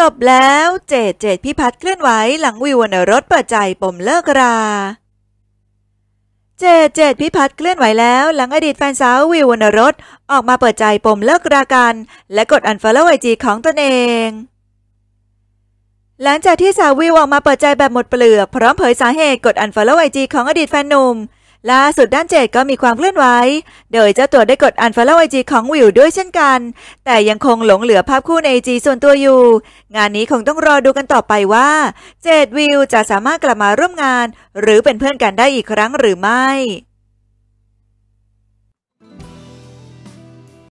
จบแล้ว เจดเจดพิพัฒน์เคลื่อนไหว หลังวิววรรณรสเปิดใจปมเลิกรา เจดเจดพิพัฒน์เคลื่อนไหวแล้ว หลังอดีตแฟนสาววิววรรณรสออกมาเปิดใจปมเลิกรากัน และกดอันฟอลโล่ไอจีของตนเอง หลังจากที่สาววิวออกมาเปิดใจแบบหมดเปลือก พร้อมเผยสาเหตุกดอันฟอลโล่ไอจีของอดีตแฟนหนุ่มล่าสุดด้านเจดก็มีความเคลื่อนไหว โดยเจ้าตัวได้กดอันฟอลโล่ไอจีของวิวด้วยเช่นกัน แต่ยังคงหลงเหลือภาพคู่ในไอจีส่วนตัวอยู่ งานนี้คงต้องรอดูกันต่อไปว่า เจดวิวจะสามารถกลับมาร่วมงาน หรือเป็นเพื่อนกันได้อีกครั้งหรือไม่